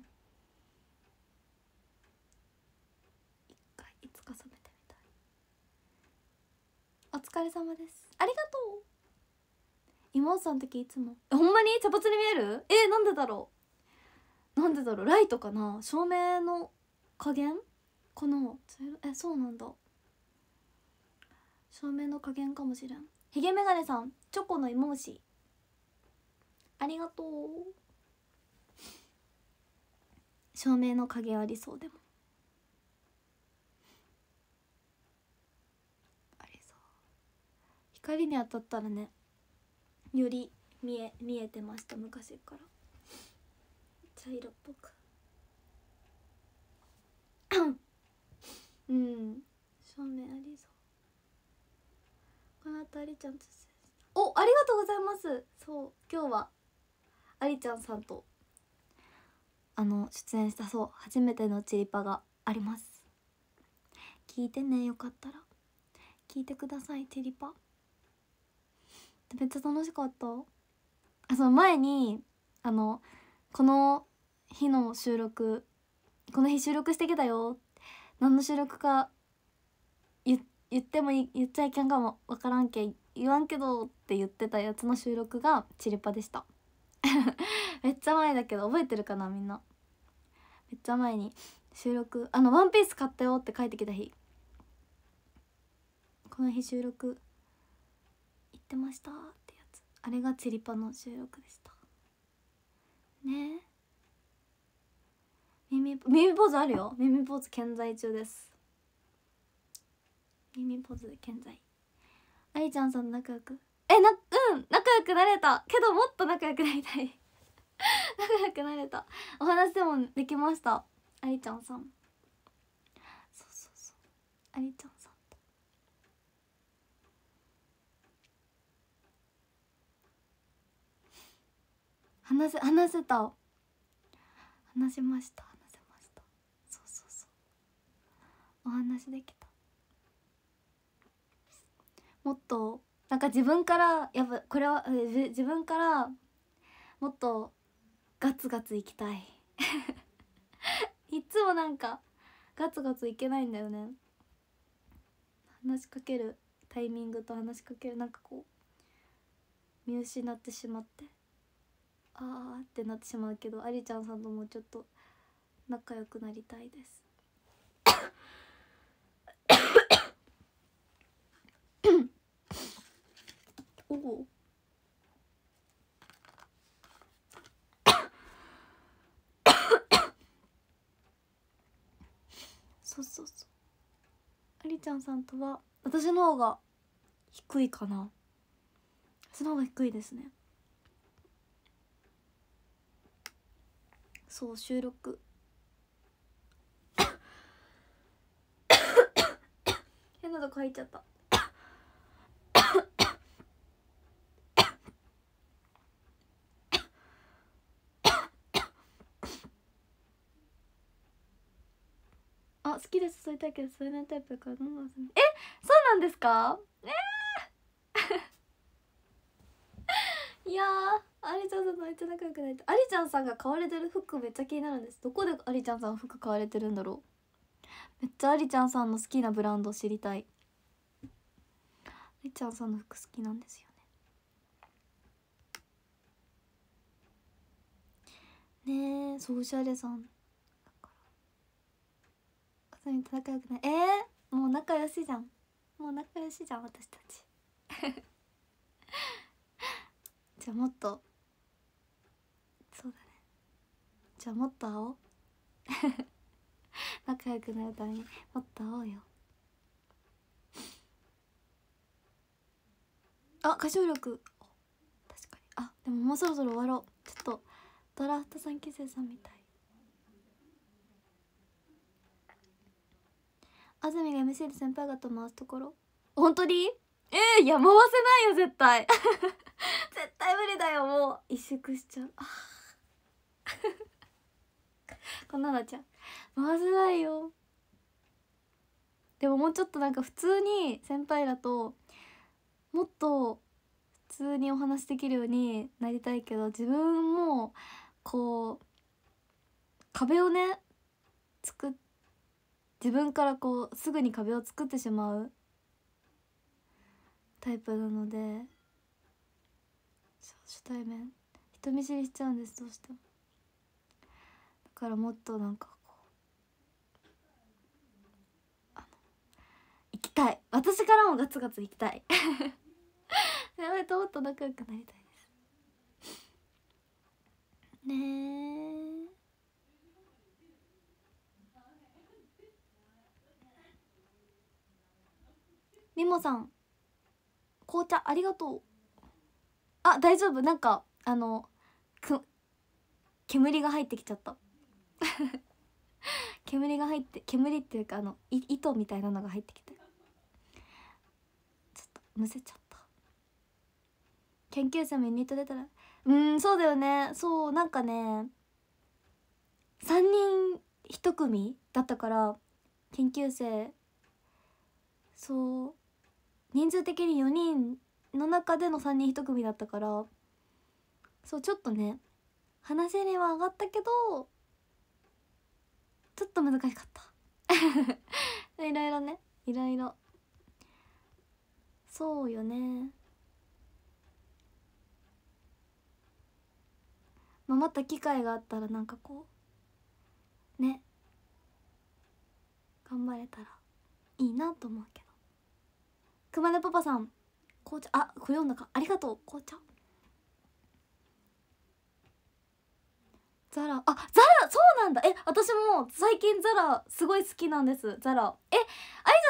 一回いつか染めてみたいお疲れ様ですありがとう妹さんの時いつもほんまに茶髪に見えるえー、なんでだろうなんでだろうライトかな照明の加減茶色えそうなんだ照明の加減かもしれんひげメガネさんチョコのイモシありがとう照明の影ありそうでもありそう光に当たったらねより見え見えてました昔から茶色っぽくうん正明ありそうこの後ありちゃんとおありがとうございますそう今日はありちゃんさんとあの出演したそう初めてのチリパがあります聞いてねよかったら聞いてくださいチリパめっちゃ楽しかったあその前にあのこの日の収録この日収録してきたよ何の収録か言っても言っちゃいけんかもわからんけ言わんけどって言ってたやつの収録がチリパでした めっちゃ前だけど覚えてるかなみんなめっちゃ前に収録あの「ワンピース買ったよ」って帰ってきた日この日収録行ってましたってやつあれがチリパの収録でしたねえ耳耳ポーズあるよ耳ポーズ健在中です耳ポーズ健在あいちゃんさん仲良くえなうん仲良くなれたけどもっと仲良くなりたい 仲良くなれたお話でもできましたあいちゃんさんそうそうそうあいちゃんさんと話せ話せた話しましたお話できたもっとなんか自分からやっこれは自分からもっとガツガツいきたい いつもなんかガツガツいけないんだよね話しかけるタイミングと話しかけるなんかこう見失ってしまってあーってなってしまうけどありちゃんさんともちょっと仲良くなりたいです午後 そうそうそうありちゃんさんとは私の方が低いかな私の方が低いですねそう収録 変なとこ入っちゃったあ好きですそういたけどそういうタイプかなえそうなんですかえー、いやありちゃんさんとめっちゃ仲良くないとありちゃんさんが買われてる服めっちゃ気になるんですどこでありちゃんさん服買われてるんだろうめっちゃありちゃんさんの好きなブランド知りたいありちゃんさんの服好きなんですよねねえソーシャレさん普仲良くないえー、もう仲良しじゃんもう仲良しじゃん私たち じゃあもっとそうだねじゃあもっと会おう 仲良くなるためにもっと会おうよあ歌唱力確かにあでももうそろそろ終わろうちょっとドラフト3期生さんみたい安住が MC で先輩方回すところ本当にええー、いや回せないよ絶対 絶対無理だよもう萎縮しちゃう こんなのちゃん回せないよでももうちょっとなんか普通に先輩だともっと普通にお話できるようになりたいけど自分もこう壁をね作って自分からこうすぐに壁を作ってしまうタイプなので初対面人見知りしちゃうんですどうしてもだからもっとなんかこう行きたい私からもガツガツ行きたい やばいともっと仲良くなりたいですねえみもさん紅茶ありがとうあ大丈夫なんかあのく煙が入ってきちゃった 煙が入って煙っていうかあの糸みたいなのが入ってきてちょっとむせちゃった研究者もユニット出たらうんそうだよねそうなんかね3人1組だったから研究生そう人数的に4人の中での3人1組だったからそうちょっとね話せには上がったけどちょっと難しかった いろいろねいろいろそうよねまあ、また機会があったらなんかこうね頑張れたらいいなと思うけど。熊田パパさん紅茶あこれ読んだかありがとう紅茶ザラあザラそうなんだえ私も最近ザラすごい好きなんですザラえアイち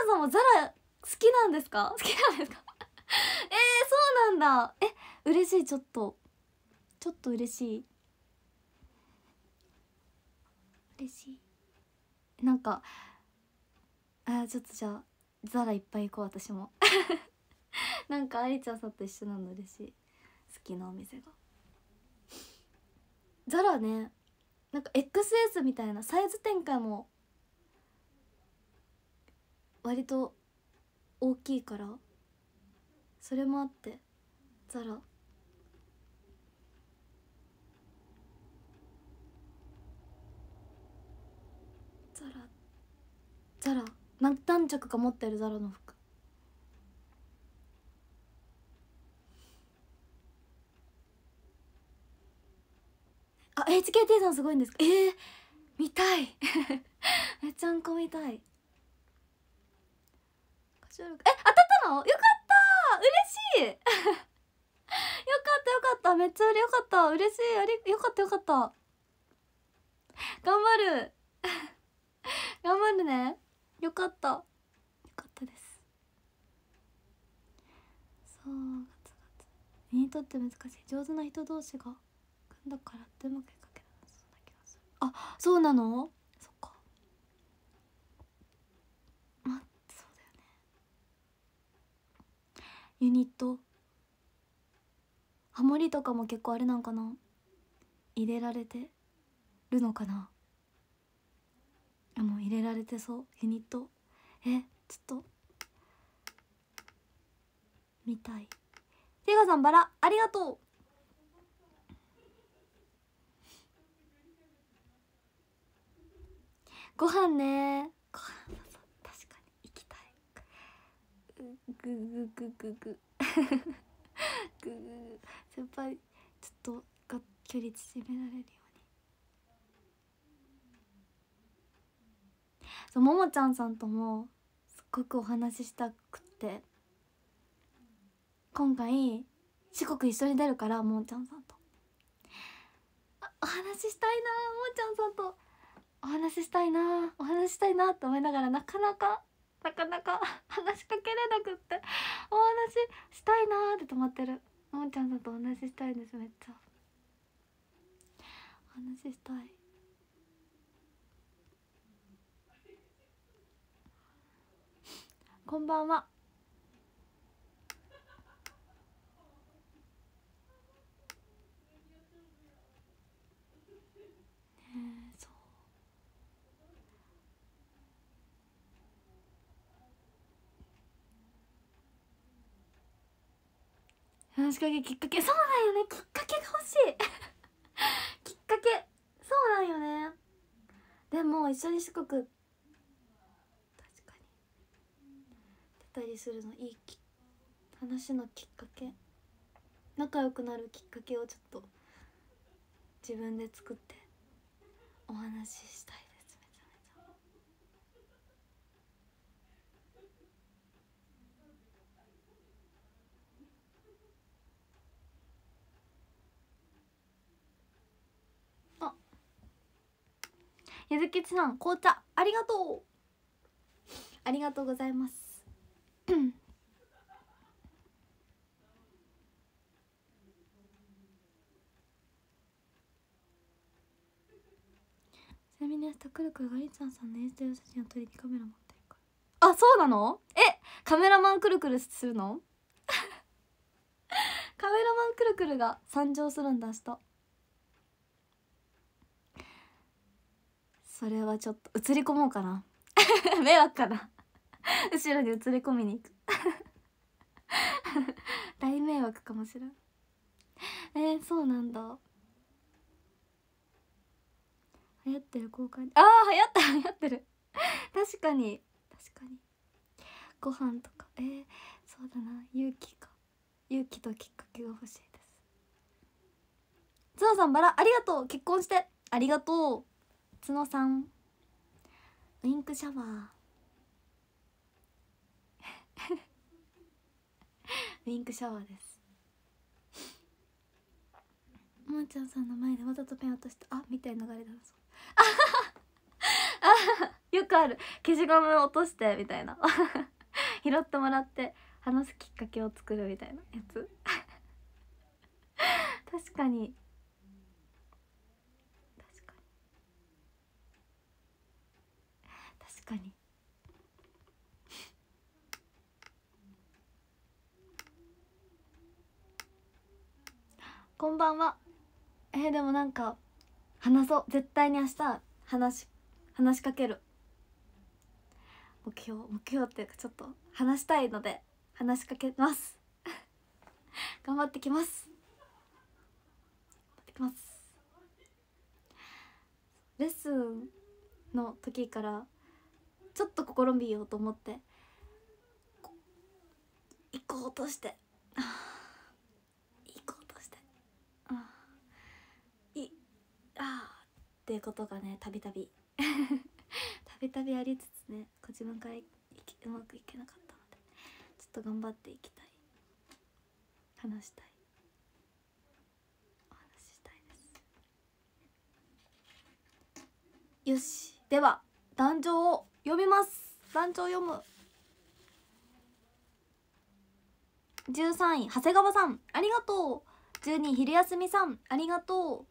ゃんさんもザラ好きなんですか好きなんですか えー、そうなんだえ嬉しいちょっとちょっと嬉しい嬉しいなんかあちょっとじゃあザラいっぱい行こう私も なんかりちゃんさんと一緒なの嬉しい好きなお店がザラねなんか XS みたいなサイズ展開も割と大きいからそれもあってザラザラザラ何着か持ってるザラの服あ HKT さんすごいんですかえー、見たい めっちゃんこ見たいえ当たったのよかった嬉しい よかったよかっためっちゃよかった嬉しいありよかったよかった頑張る 頑張るねよかったよかったですそうガツガツ身にとって難しい上手な人同士が組んだからってうまくいかけなそうな気がするあそうなのそっかまあそうだよねユニットハモリとかも結構あれなんかな入れられてるのかなあもう入れられてそうユニットえちょっと見たいてかさんバラありがとうご飯ねご飯確かに行きたいぐぐぐぐぐぐ ぐ先輩ちょっとが距離縮められるよそうももちゃんさんともすっごくお話ししたくって今回四国一緒に出るからももちゃんさんとお話ししたいなももちゃんさんとお話ししたいなお話ししたいなと思いながらなかなかなかなか話しかけれなくってお話ししたいなって止まってるももちゃんさんとお話ししたいですめっちゃお話ししたいこんばんは話しかけきっかけそうだよねきっかけが欲しい きっかけそうなんよねでも一緒に四国ったりするのいい話のきっかけ仲良くなるきっかけをちょっと自分で作ってお話ししたいですめちゃめちゃあゆずきちさん紅茶ありがとうありがとうございます ちなみに明日くるくるがりちゃんさんのインスタ用写真を撮りにカメラ持ってるからあそうなのえカメラマンくるくるするの カメラマンくるくるが参上するんだ明日それはちょっと映り込もうかな 迷惑かな 後ろに映り込みに行く 大迷惑かもしれんえー、そうなんだ流行ってる交換ああ流行った流行ってる確かに確かにご飯とかえー、そうだな勇気か勇気ときっかけが欲しいです角さんバラありがとう結婚してありがとう角さんウインクシャワー ウィンクシャワーですもんちゃんさんの前でわざとペン落としたあみたいな流れだな よくある消しゴム落としてみたいな 拾ってもらって話すきっかけを作るみたいなやつ確かにこんばんはえー、でもなんか話そう絶対に明日話話しかける目標目標っていうかちょっと話したいので話しかけます 頑張ってきます頑張ってきますレッスンの時からちょっと試みようと思って行こうとしてああああっていうことがねたびたび たびたびありつつねこ自分からうまくいけなかったのでちょっと頑張っていきたい話したいお話ししたいですよしでは壇上を読みます壇上読む13位長谷川さんありがとう12位昼休みさんありがとう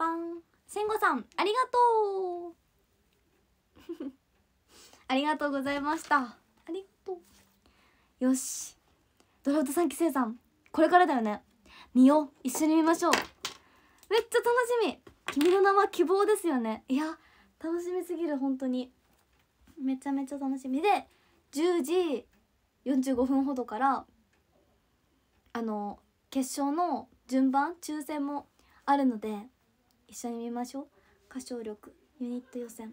パン千吾さんありがとう ありがとうございましたありがとうよしドラフト3期生さんこれからだよね見よう一緒に見ましょうめっちゃ楽しみ君の名は希望ですよねいや楽しみすぎる本当にめちゃめちゃ楽しみで10時45分ほどからあの決勝の順番抽選もあるので一緒に見ましょう歌唱力ユニット予選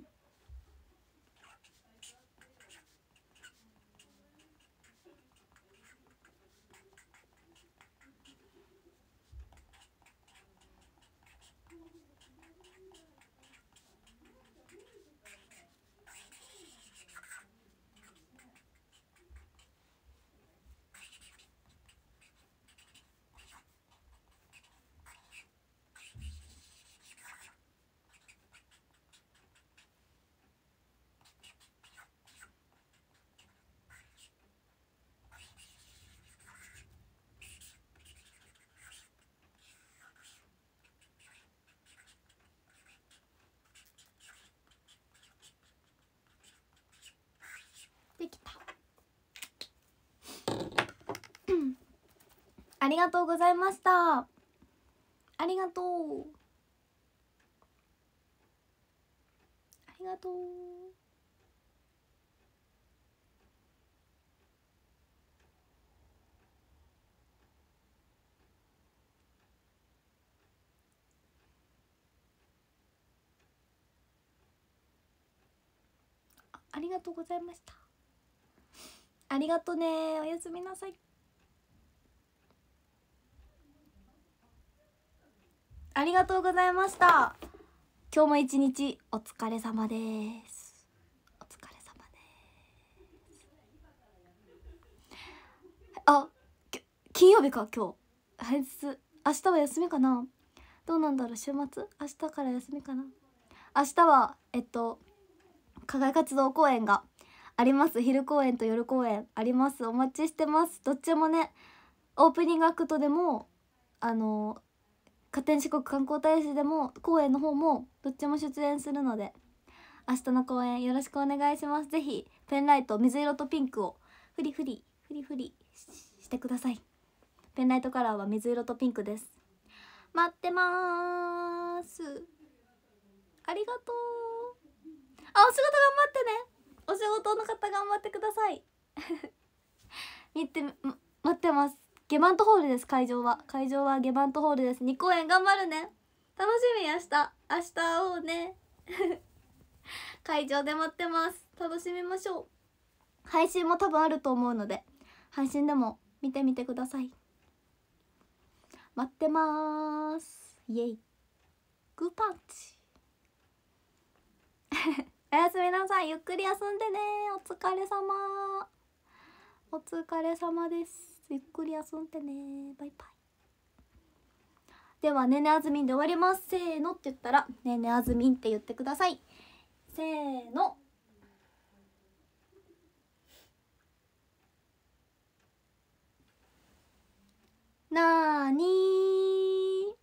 ありがとうございましたありがとうありがとうありがとうございましたありがとねおやすみなさいありがとうございました今日も一日お疲れ様ですお疲れ様ですあ金曜日か今日平日明日は休みかなどうなんだろう週末明日から休みかな明日はえっと課外活動公演があります昼公演と夜公演ありますお待ちしてますどっちもねオープニングアクトでもあの勝手に四国観光大使でも公演の方もどっちも出演するので明日の公演よろしくお願いしますぜひペンライト水色とピンクをフリフリフリフリしてくださいペンライトカラーは水色とピンクです待ってますありがとうあお仕事頑張ってねお仕事の方頑張ってください 見て待ってますゲバントホールです会場は会場はゲバントホールです2公演頑張るね楽しみ明日明日会おうね 会場で待ってます楽しみましょう配信も多分あると思うので配信でも見てみてください待ってますイエイグーパンチ おやすみなさいゆっくり休んでねお疲れ様お疲れ様ですゆっくり遊んでねバイバイでは「ねねあずみん」で終わりますせーのって言ったら「ねねあずみん」って言ってくださいせーのなーにー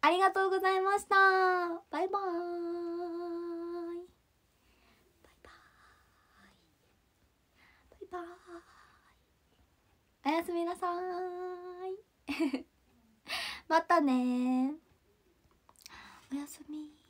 ありがとうございましたバイバーイおやすみなさい またねおやすみ